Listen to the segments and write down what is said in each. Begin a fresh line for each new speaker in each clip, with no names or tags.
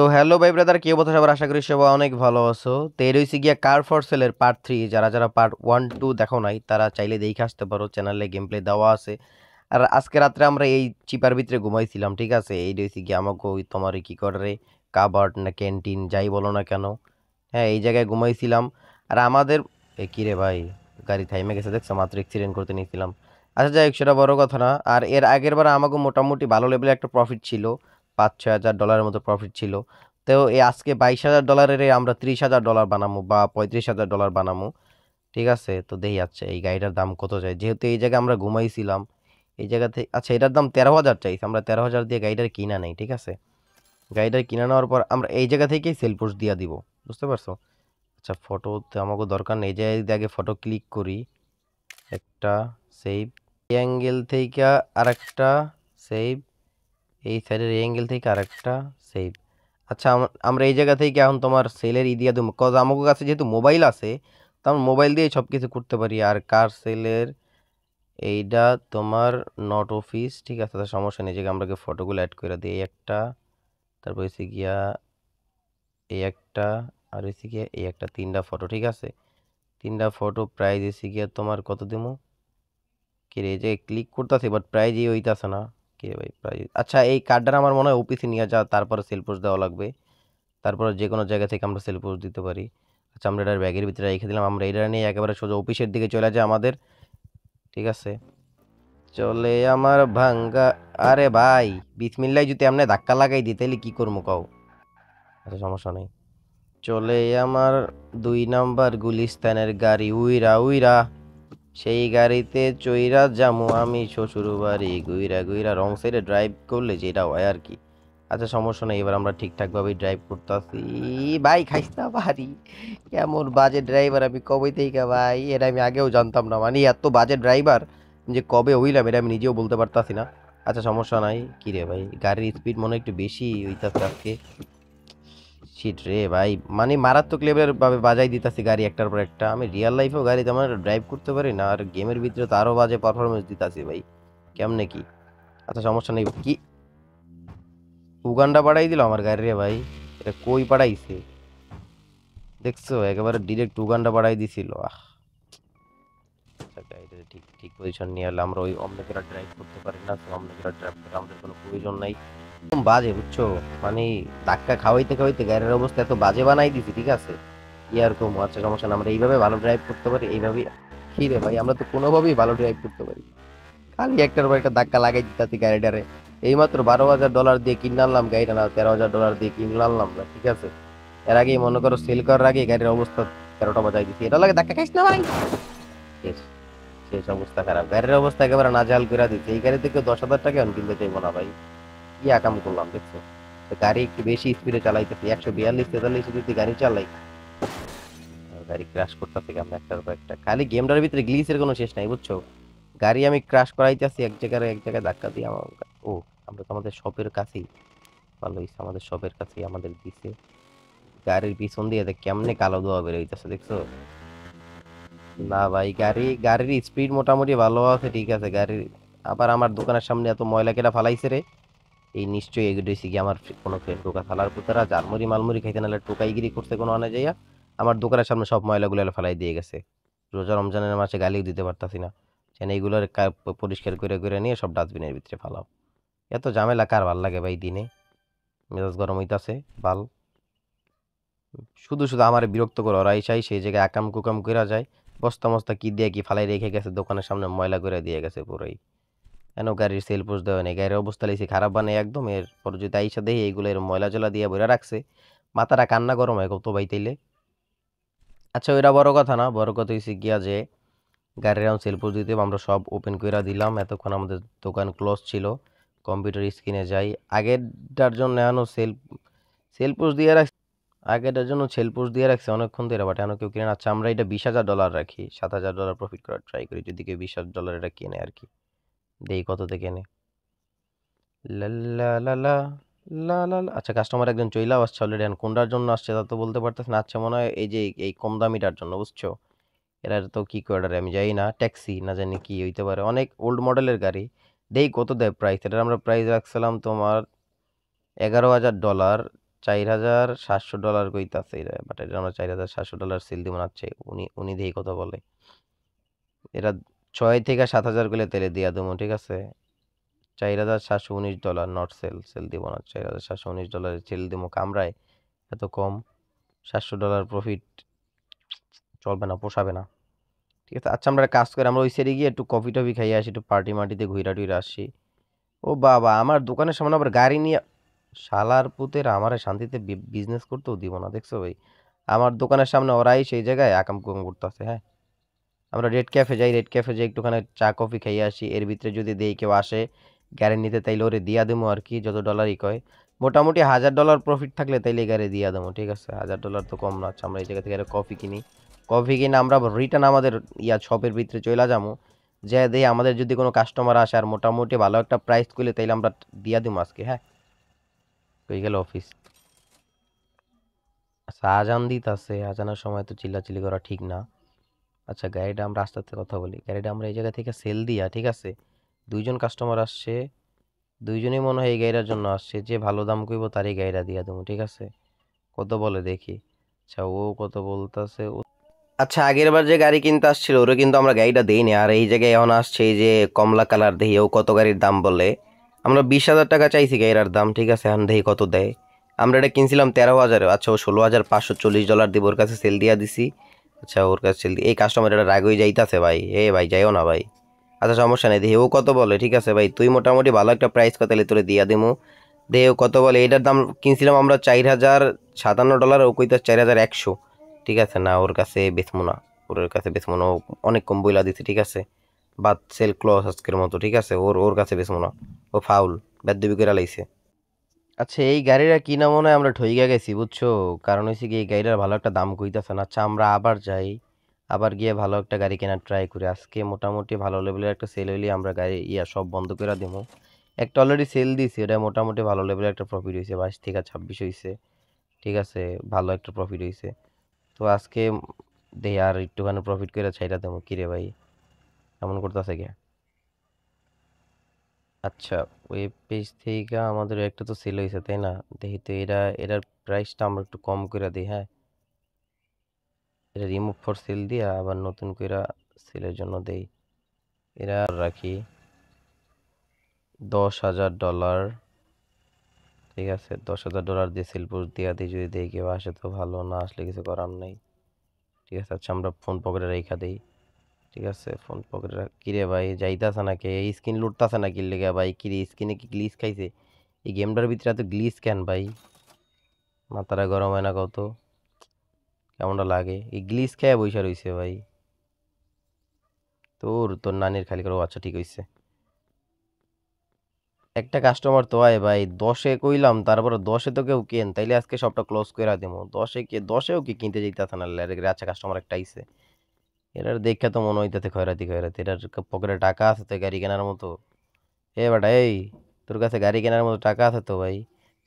তো হ্যালো ভাই ব্রাদার কে বলতো সবার আশা করি সবাই অনেক ভালো আছো তো এর হয়েছে গিয়া কার ফর সেলের পার্ট থ্রি যারা যারা পার্ট ওয়ান টু দেখো নাই তারা চাইলে দেখে আসতে পারো চ্যানেলে গেম প্লে দেওয়া আছে আর আজকে রাত্রে আমরা এই চিপার ভিতরে ঘুমাইছিলাম ঠিক আছে এই রয়েছে গিয়া আমাকে ওই তোমার কী করে কাবার্ড না ক্যান্টিন যাই বলো না কেন হ্যাঁ এই জায়গায় ঘুমাইছিলাম আর আমাদের এ কিরে ভাই গাড়ি থাইমে গেছে দেখছো মাত্র অ্যাক্সিডেন্ট করতে নিয়েছিলাম আচ্ছা যাই সেটা বড় কথা না আর এর আগের বার আমাকে মোটামুটি ভালো লেভেলে একটা প্রফিট ছিল পাঁচ ছয় হাজার ডলারের মতো প্রফিট ছিল তো এই আজকে বাইশ হাজার ডলারের আমরা ত্রিশ হাজার ডলার বানামো বা পঁয়ত্রিশ হাজার ডলার বানামো ঠিক আছে তো দেখি আচ্ছা এই গাড়িটার দাম কত চাই যেহেতু এই জায়গায় আমরা ঘুমাইছিলাম এই জায়গাতে আচ্ছা এটার দাম তেরো হাজার চাইছি আমরা তেরো হাজার দিয়ে গাড়িটার কিনা নেই ঠিক আছে গাড়িটার কিনে নেওয়ার পর আমরা এই জায়গা থেকেই সেল পোস্ট দিয়ে দিব বুঝতে পারছো আচ্ছা ফটো তো আমাকে দরকার নেই যে আগে ফটো ক্লিক করি একটা সেভ অ্যাঙ্গেল থেকে আরেকটা সেভ এই সাইডের এই অ্যাঙ্গেল থেকে আরেকটা সেভ আচ্ছা আমরা এই জায়গা থেকে এখন তোমার সেলের ই দিয়ে দেবো কজ আমার কাছে যেহেতু মোবাইল আছে তো আমরা মোবাইল দিয়ে সব কিছু করতে পারি আর কার সেলের এইটা তোমার নট অফিস ঠিক আছে তার সমস্যা নেই যে আমরা ফটোগুলো অ্যাড করে দিই এই একটা তারপর এসে গিয়া এই একটা আর এসে গিয়া এই একটা তিনটা ফটো ঠিক আছে তিনটা ফটো প্রাইজ এসে গিয়া তোমার কত দেবো কি এই যে ক্লিক আছে বাট প্রাইজই হইতাছে না কে ভাই প্রায় আচ্ছা এই কার্ডটা আমার মনে হয় অফিসে নিয়ে যাওয়া তারপরে সেল দেওয়া লাগবে তারপরে যে কোনো জায়গা থেকে আমরা সেল দিতে পারি আচ্ছা আমরা এটার ব্যাগের ভিতরে রেখে দিলাম আমরা এটা নিয়ে একেবারে সোজা অফিসের দিকে চলে যায় আমাদের ঠিক আছে চলে আমার ভাঙ্গা আরে ভাই বিসমিল্লাই যদি আপনি ধাক্কা লাগাই দিই তাহলে কী করবো কাউ আচ্ছা সমস্যা নেই চলে আমার দুই নাম্বার গুলিস্তানের গাড়ি উইরা উইরা সেই গাড়িতে চইরা জামু আমি শ্বশুর বাড়ি গুইরা গুইরা রং সাইডে ড্রাইভ করলে যেটা হয় আর কি আচ্ছা সমস্যা নেই এবার আমরা ঠিকঠাকভাবেই ড্রাইভ আসি ভাই খাইস পারি ভারি কেমন বাজে ড্রাইভার আমি কবে থেকে ভাই এটা আমি আগেও জানতাম না মানে এত বাজে ড্রাইভার যে কবে হইলাম এটা আমি নিজেও বলতে পারতাছি না আচ্ছা সমস্যা নাই কিরে রে ভাই গাড়ির স্পিড মনে একটু বেশি হইতাছে আজকে শিট রে ভাই মানে মারাত্মক লেভেলের ভাবে বাজাই দিতাছি গাড়ি একটার পর একটা আমি রিয়েল লাইফেও গাড়ি তেমন ড্রাইভ করতে পারি না আর গেমের ভিতরে তো আরও বাজে পারফরমেন্স দিতাছি ভাই কেমনে কি আচ্ছা সমস্যা নেই কি উগান্ডা পাড়াই দিল আমার গাড়ি রে ভাই এটা কই পাড়াইছে দেখছো একেবারে ডিরেক্ট উগান্ডা পাড়াই দিছিল আহ আচ্ছা, গাড়িটা ঠিক ঠিক পজিশন নিয়ে আমরা ওই অমনেকেরা ড্রাইভ করতে পারি না তো অমনেকেরা ড্রাইভ করে আমাদের কোনো প্রয়োজন নাই একদম বাজে বুঝছো মানে ধাক্কা খাওয়াইতে খাওয়াইতে গাড়ির অবস্থা এত বাজে বানাই দিছি ঠিক আছে কি আর কম আচ্ছা সমস্যা না আমরা এইভাবে ভালো ড্রাইভ করতে পারি এইভাবে খিরে ভাই আমরা তো কোনোভাবেই ভালো ড্রাইভ করতে পারি খালি একটার পর একটা ধাক্কা লাগাই দিতে গাড়িটারে এই মাত্র বারো হাজার ডলার দিয়ে কিনে আনলাম গাড়িটা না তেরো হাজার ডলার দিয়ে কিনে আনলাম না ঠিক আছে এর আগে মনে করো সেল করার আগে গাড়ির অবস্থা তেরোটা বাজাই দিচ্ছি এটা লাগে ধাক্কা খাইস না ভাই সেই শেষ অবস্থা খারাপ গাড়ির অবস্থা একেবারে নাজাল করে দিচ্ছে এই গাড়ি থেকে দশ হাজার টাকা কিনতে চাই মনে ভাই কি আকাম করলাম দেখছো গাড়ি একটু বেশি স্পিডে চালাইতেছি একশো বিয়াল্লিশ তেতাল্লিশ যদি গাড়ি চালাই গাড়ি ক্রাশ করতেছি আমরা একটার পর একটা খালি গেমটার ভিতরে গ্লিসের কোনো শেষ নাই বুঝছো গাড়ি আমি ক্রাশ করাইতেছি এক জায়গায় এক জায়গায় ধাক্কা দিয়ে আমার ও আমরা তো আমাদের শপের কাছেই ভালো আমাদের শপের কাছেই আমাদের দিছে গাড়ির পিছন দিয়ে কেমনে কালো ধোয়া বেরোইতেছে দেখছো না ভাই গাড়ি গাড়ির স্পিড মোটামুটি ভালো আছে ঠিক আছে গাড়ির আবার আমার দোকানের সামনে এত ময়লা কেটা ফালাইছে রে এই নিশ্চয়ই এগুলো হয়েছে গিয়ে আমার কোনো ফ্রেন্ড টোকা ফেলার পুতারা জারমুরি মালমুরি খাইতে নাহলে টোকাইগিরি করতে কোনো আনে যাইয়া আমার দোকানের সামনে সব ময়লাগুলো ফেলাই দিয়ে গেছে রোজা রমজানের মাসে গালিও দিতে পারতাছি না যেন এইগুলোর পরিষ্কার করে করে নিয়ে সব ডাস্টবিনের ভিতরে ফেলাও এত ঝামেলা কার ভাল লাগে ভাই দিনে মেজাজ গরম হইতাছে বাল শুধু শুধু আমার বিরক্ত করে ওরা চাই সেই জায়গায় আকাম কুকাম করা যায় বস্তা মস্তা কি দিয়ে কি ফালাই রেখে গেছে দোকানের সামনে ময়লা করে দিয়ে গেছে পুরোই কেন গাড়ির সেল পোস্ট দেওয়া নেই গাড়ির অবস্থা লেগেছে খারাপ বানাই একদম এরপর যদি আইসা দেয় এইগুলো এর ময়লা জলা দিয়ে বইয়া রাখছে মাথাটা কান্না গরম হয় কত তাইলে আচ্ছা ওইটা বড় কথা না বড় কথা হয়েছে গিয়া যে গাড়ির এখন সেল পোস্ট দিতে আমরা সব ওপেন করে দিলাম এতক্ষণ আমাদের দোকান ক্লোজ ছিল কম্পিউটার স্ক্রিনে যাই আগেরটার জন্য এখনও সেল সেল পোস্ট দিয়ে রাখছি আগেটার জন্য সেল পোস্ট দিয়ে রাখছে অনেকক্ষণ ধরে বাট এখন কেউ কিনে আচ্ছা আমরা এটা বিশ হাজার ডলার রাখি সাত হাজার ডলার প্রফিট করার ট্রাই করি যদি কেউ বিশ হাজার ডলার এটা কিনে আর কি দেই কত থেকে এনে আচ্ছা কাস্টমার একজন চইলাও আসছে অলরেডি এখন কোনটার জন্য আসছে তা তো বলতে পারতেছে না আচ্ছা মনে হয় এই যে এই কম দামিটার জন্য বুঝছো এরা তো কী করে আমি যাই না ট্যাক্সি না জানি কি হইতে পারে অনেক ওল্ড মডেলের গাড়ি দেই কত দেয় প্রাইস এটার আমরা প্রাইস রাখছিলাম তোমার এগারো হাজার ডলার চার হাজার সাতশো ডলার কইতাছে এটা বাট এটা আমরা চার হাজার সাতশো ডলার সিল দিব না আচ্ছা, উনি উনি দেই কত বলে এরা ছয় থেকে সাত হাজার গুলো তেলে দিয়া দেবো ঠিক আছে চার হাজার সাতশো উনিশ ডলার নট সেল সেল দিব না চার হাজার সাতশো উনিশ ডলারে সেল দিব কামরায় এত কম সাতশো ডলার প্রফিট চলবে না পোষাবে না ঠিক আছে আচ্ছা আমরা কাজ করে আমরা ওই সাইডে গিয়ে একটু কফি টফি খাইয়ে আসি একটু পার্টি মাটিতে ঘুরা টুইরে আসি ও বাবা আমার দোকানের সামনে আবার গাড়ি নিয়ে শালার পুতের আমার শান্তিতে বিজনেস করতেও দিব না দেখছো ভাই আমার দোকানের সামনে ওরাই সেই জায়গায় আকাম কুম আছে হ্যাঁ আমরা রেড ক্যাফে যাই রেড ক্যাফে যাই একটুখানি চা কফি খাইয়ে আসি এর ভিতরে যদি দেই কেউ আসে গাড়ি নিতে তাইলে ওরে দিয়া দেবো আর কি যত ডলারই কয় মোটামুটি হাজার ডলার প্রফিট থাকলে তাইলে গাড়ি দিয়া দেবো ঠিক আছে হাজার ডলার তো কম না আচ্ছা, আমরা এই জায়গা থেকে কফি কিনি কফি কিনে আমরা রিটার্ন আমাদের ইয়া শপের ভিতরে চলে যাবো যে দেই আমাদের যদি কোনো কাস্টমার আসে আর মোটামুটি ভালো একটা প্রাইস করলে তাইলে আমরা দিয়া দেবো আজকে হ্যাঁ হয়ে গেল অফিস আচ্ছা আজান দিত আছে আজানের সময় তো চিল্লাচিল্লি করা ঠিক না আচ্ছা গাড়িটা আমরা আস্তে কথা বলি গাড়িটা আমরা এই জায়গা থেকে সেল দিয়া ঠিক আছে দুইজন কাস্টমার আসছে দুইজনই মনে হয় এই গাড়িটার জন্য আসছে যে ভালো দাম কইব তার এই গাড়িটা দিয়া দেবো ঠিক আছে কত বলে দেখি আচ্ছা ও কত বলতেছে ও আচ্ছা আগের বার যে গাড়ি কিনতে আসছিল ওরে কিন্তু আমরা গাড়িটা দেইনি আর এই জায়গায় এখন আসছে এই যে কমলা কালার দেখি ও কত গাড়ির দাম বলে আমরা বিশ হাজার টাকা চাইছি গাড়িটার দাম ঠিক আছে এখন দেখি কত দেয় আমরা এটা কিনছিলাম তেরো হাজারে আচ্ছা ও ষোলো হাজার পাঁচশো চল্লিশ ডলার দিব ওর কাছে সেল দিয়া দিছি আচ্ছা ওর কাছে এই কাস্টমার এটা রাগ হয়ে যাইতাছে ভাই এ ভাই যাইও না ভাই আচ্ছা সমস্যা নেই দেহে ও কত বলে ঠিক আছে ভাই তুই মোটামুটি ভালো একটা প্রাইস কথা তোরে দিয়া দিমু দেহে কত বলে এটার দাম কিনছিলাম আমরা চার হাজার সাতান্ন ডলার ও কইতে চার হাজার একশো ঠিক আছে না ওর কাছে বেসমো না ওর কাছে বেসমো না অনেক কম বইলা দিছে ঠিক আছে বাদ সেল ক্লস আজকের মতো ঠিক আছে ওর ওর কাছে বেসমো না ও ফাউল বেদ্যবিকেরা লাইছে আচ্ছা এই গাড়িটা কিনা মনে হয় আমরা ঠইগা গেছি বুঝছো কারণ হয়েছে কি এই গাড়িটার ভালো একটা দাম কইতাছে না আচ্ছা আমরা আবার যাই আবার গিয়ে ভালো একটা গাড়ি কেনার ট্রাই করি আজকে মোটামুটি ভালো লেভেলের একটা সেল হইলে আমরা গাড়ি ইয়া সব বন্ধ করে দেবো একটা অলরেডি সেল দিয়েছি ওটা মোটামুটি ভালো লেভেলের একটা প্রফিট হয়েছে বাইশ থেকে ছাব্বিশ হয়েছে ঠিক আছে ভালো একটা প্রফিট হয়েছে তো আজকে দেই আর একটুখানি প্রফিট করে ছাইটা দেবো কিরে ভাই এমন আছে গিয়া আচ্ছা ওয়েব পেজ থেকে আমাদের একটা তো সেল হয়েছে তাই না দেখি তো এরা এরা প্রাইসটা আমরা একটু কম করে দিই হ্যাঁ এটা রিমুভ ফর সেল দিয়ে আবার নতুন করে সেলের জন্য দেই এরা রাখি দশ হাজার ডলার ঠিক আছে দশ হাজার ডলার দিয়ে সেলপুর দিয়ে দিই যদি দেই কেউ আসে তো ভালো না আসলে কিছু করার নেই ঠিক আছে আচ্ছা আমরা ফোন পকেটে রেখা দিই ঠিক আছে ফোন পকেটে কিরে ভাই যাইতাছে না কে স্ক্রিন লুটতাছে না লেগে ভাই কিরে স্ক্রিনে কি গ্লিস খাইছে এই গেমটার ভিতরে এত গ্লিস কেন ভাই মাথাটা গরম হয় না কত কেমনটা লাগে এই গ্লিস খেয়ে বৈশা রয়েছে ভাই তোর তোর নানির খালি করো আচ্ছা ঠিক হয়েছে একটা কাস্টমার তো হয় ভাই দশে কইলাম তারপরে দশে তো কেউ কেন তাইলে আজকে সবটা ক্লোজ করে দেবো দশে কে দশেও কি কিনতে যেতে আসে না আচ্ছা কাস্টমার একটা আইসে এটার দেখা তো মনে হইতে খয়রাতি খয়রাতি এটার পকেটে টাকা আছে তো গাড়ি কেনার মতো এ বাটা এই তোর কাছে গাড়ি কেনার মতো টাকা আছে তো ভাই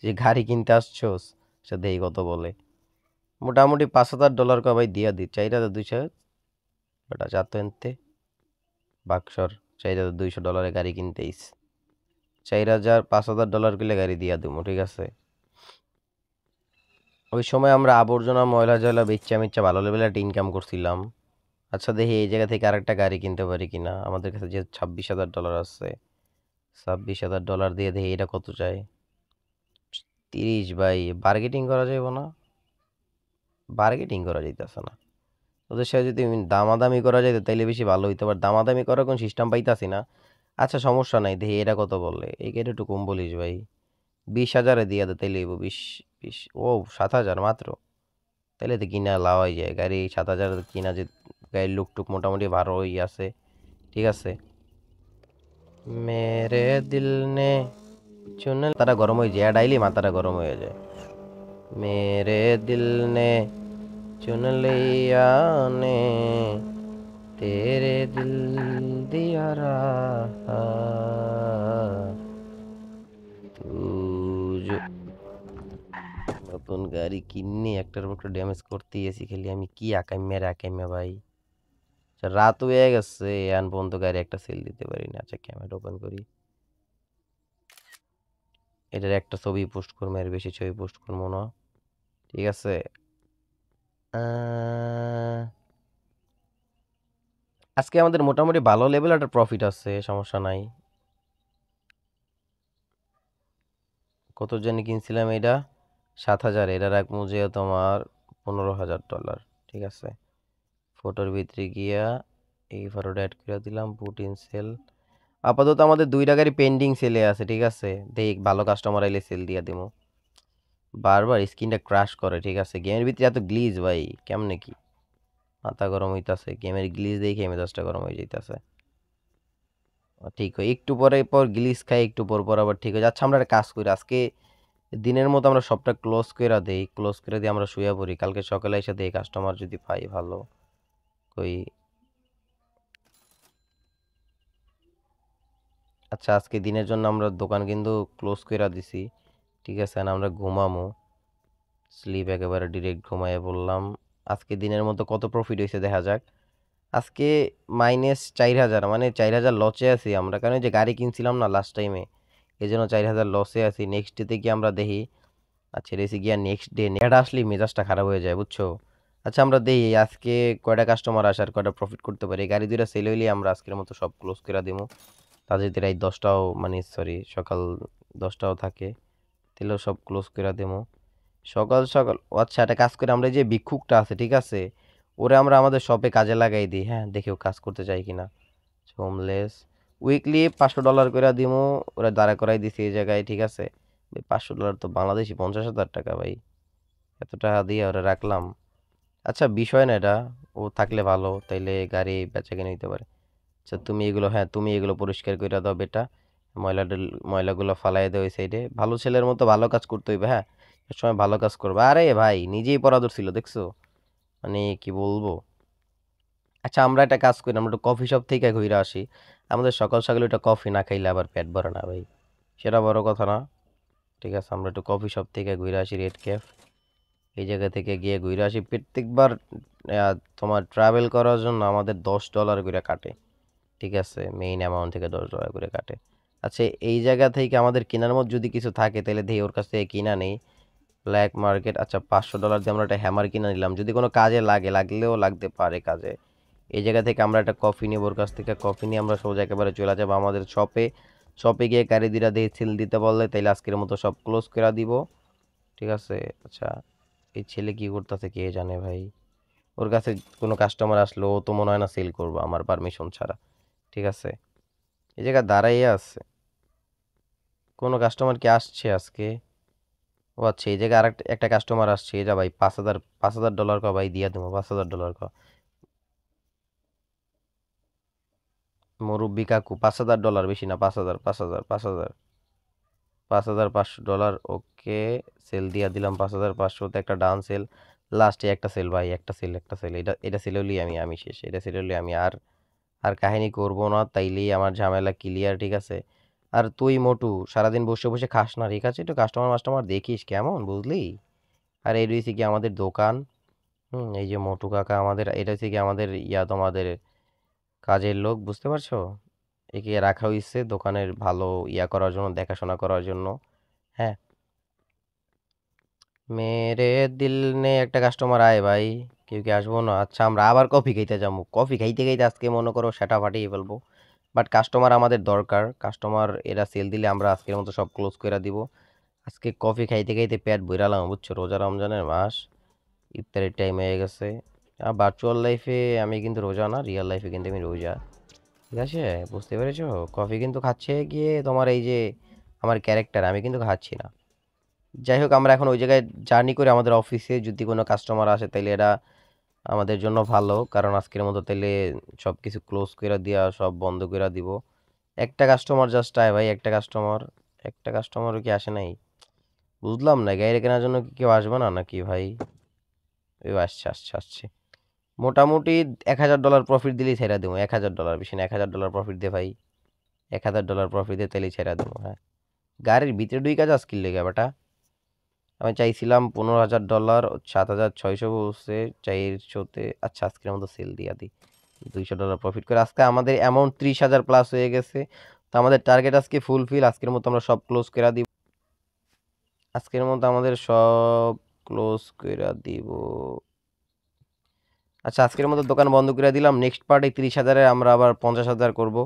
যে গাড়ি কিনতে আসছোস সে দেই কত বলে মোটামুটি পাঁচ হাজার ডলার কা ভাই দিয়া দি চাইটা তো দুইশো বেটা চার তো এনতে বাক্সর চাইটা তো দুইশো ডলারে গাড়ি কিনতেইস চার হাজার পাঁচ হাজার ডলার কিলে গাড়ি দিয়া দেবো ঠিক আছে ওই সময় আমরা আবর্জনা ময়লা জয়লা বেচা মিচ্ছা ভালো লেভেলে একটা ইনকাম করছিলাম আচ্ছা দেখি এই জায়গা থেকে আরেকটা গাড়ি কিনতে পারি কিনা আমাদের কাছে যে ছাব্বিশ হাজার ডলার আছে ছাব্বিশ হাজার ডলার দিয়ে দেখি এটা কত চাই তিরিশ ভাই বার্গেটিং করা যাইব না বার্গেটিং করা যাইতেছে না ওদের সাথে যদি দামাদামি করা যায় তাইলে বেশি ভালো হইতে পারে দামাদামি করার কোনো সিস্টেম পাইতাছি না আচ্ছা সমস্যা নাই দেখি এটা কত বললে এই এটা একটু কম বলিস ভাই বিশ হাজারে দিয়ে দে তাইলে বিশ বিশ ও সাত হাজার মাত্র তাইলে তো কিনা লাওয়াই যায় গাড়ি সাত হাজার কিনা যে гай लुक टुक মোটামুটি 12 হই আছে ঠিক আছে মেরে দিল নে চুনল তারা গরম হই যায় আইলি মাত্রা গরম হই যায় মেরে দিল নে চুন লিয়া নে तेरे दिल दिया रार उजु নতুন গাড়ি কিননি একটার বহুত ড্যামেজ করতি एसी খেলি আমি কি আকে আমার আকে ম ভাই আচ্ছা রাত হয়ে গেছে এখন পর্যন্ত গাড়ি একটা সেল দিতে পারি না আচ্ছা ক্যামেরা ওপেন করি এটার একটা ছবি পোস্ট করবো এর বেশি ছবি পোস্ট করবো না ঠিক আছে আজকে আমাদের মোটামুটি ভালো লেভেল একটা প্রফিট আছে সমস্যা নাই কত জানি কিনছিলাম এটা সাত হাজার এটা রাখবো যে তোমার পনেরো হাজার ডলার ঠিক আছে ফটোর ভিতরে গিয়া এই ফটোটা অ্যাড করে দিলাম পুটিন সেল আপাতত আমাদের দুই টাকারই পেন্ডিং সেলে আছে ঠিক আছে দেখ ভালো কাস্টমার এলে সেল দিয়ে দেবো বারবার স্ক্রিনটা ক্রাশ করে ঠিক আছে গেমের ভিতরে এত গ্লিজ ভাই কেমনে কি মাথা গরম হইতেছে গেমের গ্লিজ দেখে দশটা গরম হয়ে যাইতাছে ঠিক হয় একটু পরে পর গ্লিজ খাই একটু পর পর আবার ঠিক হয়ে যাচ্ছে আমরা একটা কাজ করি আজকে দিনের মতো আমরা সবটা ক্লোজ করে দেই ক্লোজ করে দিয়ে আমরা শুয়ে পড়ি কালকে সকালে এসে দিই কাস্টমার যদি পাই ভালো কই আচ্ছা আজকে দিনের জন্য আমরা দোকান কিন্তু ক্লোজ করে দিছি ঠিক আছে আমরা ঘুমামো স্লিপ একেবারে ডিরেক্ট ঘুমাইয়ে বললাম আজকে দিনের মতো কত প্রফিট হয়েছে দেখা যাক আজকে মাইনাস চার হাজার মানে চার হাজার লসে আছি আমরা কারণ যে গাড়ি কিনছিলাম না লাস্ট টাইমে এই জন্য চার হাজার লসে আছি নেক্সট ডেতে গিয়ে আমরা দেখি আচ্ছা রেসি গিয়া নেক্সট ডে এটা আসলে মেজাজটা খারাপ হয়ে যায় বুঝছো আচ্ছা আমরা দেই আজকে কয়টা কাস্টমার আসার কয়টা প্রফিট করতে পারি গাড়ি দুইটা সেল হইলে আমরা আজকের মতো সব ক্লোজ করে দিব তাদের এই দশটাও মানে সরি সকাল দশটাও থাকে তাহলেও সব ক্লোজ করে দেবো সকাল সকাল আচ্ছা একটা কাজ করে আমরা যে ভিক্ষুকটা আছে ঠিক আছে ওরে আমরা আমাদের শপে কাজে লাগাই দিই হ্যাঁ দেখেও কাজ করতে চাই কিনা হোমলেস উইকলি পাঁচশো ডলার করে দিমো ওরা দাঁড়া করাই দিছে এই জায়গায় ঠিক আছে পাঁচশো ডলার তো বাংলাদেশি পঞ্চাশ হাজার টাকা ভাই এত টাকা দিয়ে ওরা রাখলাম আচ্ছা বিষয় না এটা ও থাকলে ভালো তাইলে গাড়ি বেচা কিনে নিতে পারে আচ্ছা তুমি এগুলো হ্যাঁ তুমি এগুলো পরিষ্কার করে দাও বেটা ময়লা ময়লাগুলো ফালাই দেবে ওই সাইডে ভালো ছেলের মতো ভালো কাজ করতে হইবে হ্যাঁ সময় ভালো কাজ করবে আরে ভাই নিজেই পরাদর ছিল দেখছো মানে কি বলবো আচ্ছা আমরা একটা কাজ করি আমরা একটু কফি শপ থেকে ঘুরে আসি আমাদের সকাল সকালে একটা কফি না খাইলে আবার পেট ভরে না ভাই সেটা বড় কথা না ঠিক আছে আমরা একটু কফি শপ থেকে ঘুরে আসি রেড ক্যাফ এই জায়গা থেকে গিয়ে ঘুরে আসি প্রত্যেকবার তোমার ট্রাভেল করার জন্য আমাদের দশ ডলার করে কাটে ঠিক আছে মেইন অ্যামাউন্ট থেকে দশ ডলার করে কাটে আচ্ছা এই জায়গা থেকে আমাদের কেনার মতো যদি কিছু থাকে তাহলে দিয়ে ওর কাছ থেকে কিনা নেই ব্ল্যাক মার্কেট আচ্ছা পাঁচশো ডলার দিয়ে আমরা একটা হ্যামার কিনে নিলাম যদি কোনো কাজে লাগে লাগলেও লাগতে পারে কাজে এই জায়গা থেকে আমরা একটা কফি নেব ওর কাছ থেকে কফি নিয়ে আমরা সোজা একেবারে চলে যাবো আমাদের শপে শপে গিয়ে কারিদিরা দিয়ে সিল দিতে বললে তাইলে আজকের মতো সব ক্লোজ করে দিব ঠিক আছে আচ্ছা এই ছেলে কি করতেছে কে জানে ভাই ওর কাছে কোনো কাস্টমার আসলো ও তো মনে হয় না সেল করবো আমার পারমিশন ছাড়া ঠিক আছে এই জায়গায় দাঁড়াইয়ে আছে কোনো কাস্টমার কি আসছে আজকে ও আচ্ছা এই জায়গায় আরেকটা একটা কাস্টমার আসছে যা ভাই পাঁচ হাজার পাঁচ হাজার ডলার ক ভাই দিয়া দেবো পাঁচ হাজার ডলার ক মুরব্বী কাকু পাঁচ হাজার ডলার বেশি না পাঁচ হাজার পাঁচ হাজার পাঁচ হাজার পাঁচ হাজার পাঁচশো ডলার ও থেকে সেল দিয়া দিলাম পাঁচ হাজার পাঁচশোতে একটা ডান সেল লাস্টে একটা সেল ভাই একটা সেল একটা সেল এটা এটা সেলেলি আমি আমি শেষ এটা সেলেলি আমি আর আর কাহিনী করব না তাইলেই আমার ঝামেলা ক্লিয়ার ঠিক আছে আর তুই মোটু সারাদিন বসে বসে খাস না ঠিক আছে একটু কাস্টমার মাস্টমার দেখিস কেমন বুঝলি আর এই রয়েছে কি আমাদের দোকান হুম এই যে মোটু কাকা আমাদের এটা হচ্ছে কি আমাদের ইয়া তোমাদের কাজের লোক বুঝতে পারছো একে রাখা হয়েছে দোকানের ভালো ইয়া করার জন্য দেখাশোনা করার জন্য হ্যাঁ মেরে দিল নে একটা কাস্টমার আয় ভাই কেউ কি আসবো না আচ্ছা আমরা আবার কফি খাইতে যাবো কফি খাইতে খাইতে আজকে মনে করো সেটা ফাটিয়ে ফেলবো বাট কাস্টমার আমাদের দরকার কাস্টমার এরা সেল দিলে আমরা আজকের মতো সব ক্লোজ করে দিব আজকে কফি খাইতে খাইতে পেট ভরালাম বুঝছো রোজা রমজানের মাস ইফতারের টাইম হয়ে গেছে আর ভার্চুয়াল লাইফে আমি কিন্তু রোজা না রিয়েল লাইফে কিন্তু আমি রোজা ঠিক আছে বুঝতে পেরেছো কফি কিন্তু খাচ্ছে গিয়ে তোমার এই যে আমার ক্যারেক্টার আমি কিন্তু খাচ্ছি না যাই হোক আমরা এখন ওই জায়গায় জার্নি করে আমাদের অফিসে যদি কোনো কাস্টমার আসে তাহলে এটা আমাদের জন্য ভালো কারণ আজকের মতো তাহলে সব কিছু ক্লোজ করে দেওয়া সব বন্ধ করে দিব একটা কাস্টমার জাস্ট আয় ভাই একটা কাস্টমার একটা কাস্টমারও কি আসে নাই বুঝলাম না গাড়ি কেনার জন্য কি কেউ আসবে না নাকি ভাই ওই আসছে আসছে আসছে মোটামুটি এক হাজার ডলার প্রফিট দিলেই ছেড়া দেবো এক হাজার ডলার বেশি না এক হাজার ডলার প্রফিট দে ভাই এক হাজার ডলার প্রফিট দিয়ে তাহলেই ছেড়া দেবো হ্যাঁ গাড়ির ভিতরে দুই কাজ আজকির লেগে বেটা আমি চাইছিলাম পনেরো হাজার ডলার সাত হাজার ছয়শো বসে চারশোতে আচ্ছা আজকের মতো সেল দিয়ে দিই দুইশো ডলার প্রফিট করে আজকে আমাদের অ্যামাউন্ট ত্রিশ হাজার প্লাস হয়ে গেছে তো আমাদের টার্গেট আজকে ফুলফিল আজকের মতো আমরা সব ক্লোজ করে দিব আজকের মতো আমাদের সব ক্লোজ করে দিব আচ্ছা আজকের মতো দোকান বন্ধ করে দিলাম নেক্সট পার্টে তিরিশ হাজারে আমরা আবার পঞ্চাশ হাজার করবো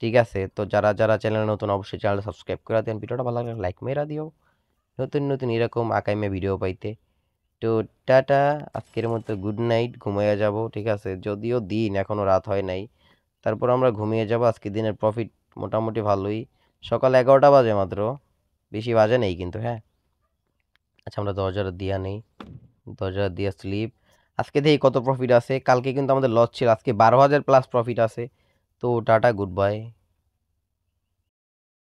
ঠিক আছে তো যারা যারা চ্যানেলে নতুন অবশ্যই চ্যানেল সাবস্ক্রাইব করে দেন ভিডিওটা ভালো লাগলে লাইক মেরা দিও নতুন নতুন এরকম আকাইমে ভিডিও পাইতে তো টাটা আজকের মতো গুড নাইট ঘুমাইয়া যাব ঠিক আছে যদিও দিন এখনও রাত হয় নাই তারপর আমরা ঘুমিয়ে যাব আজকে দিনের প্রফিট মোটামুটি ভালোই সকাল এগারোটা বাজে মাত্র বেশি বাজে নেই কিন্তু হ্যাঁ আচ্ছা আমরা দরজাটা দিয়া নেই দরজাটা দিয়া স্লিপ আজকে দেখি কত প্রফিট আছে কালকে কিন্তু আমাদের লস ছিল আজকে বারো হাজার প্লাস প্রফিট আছে তো টাটা গুড বাই